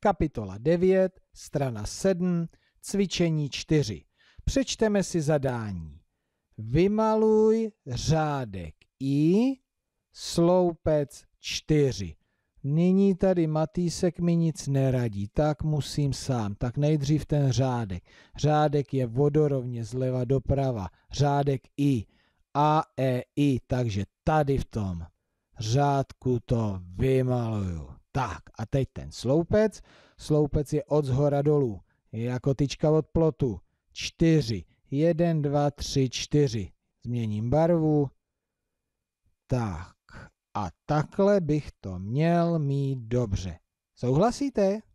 kapitola 9, strana 7, cvičení 4. Přečteme si zadání. Vymaluj řádek I, sloupec 4. Nyní tady Matýsek mi nic neradí, tak musím sám. Tak nejdřív ten řádek. Řádek je vodorovně zleva doprava. Řádek I, A, E, I, takže tady v tom řádku to vymaluju. Tak a teď ten sloupec. Sloupec je od zhora dolů, je jako tyčka od plotu. Čtyři. Jeden, dva, tři, čtyři. Změním barvu. Tak a takhle bych to měl mít dobře. Souhlasíte?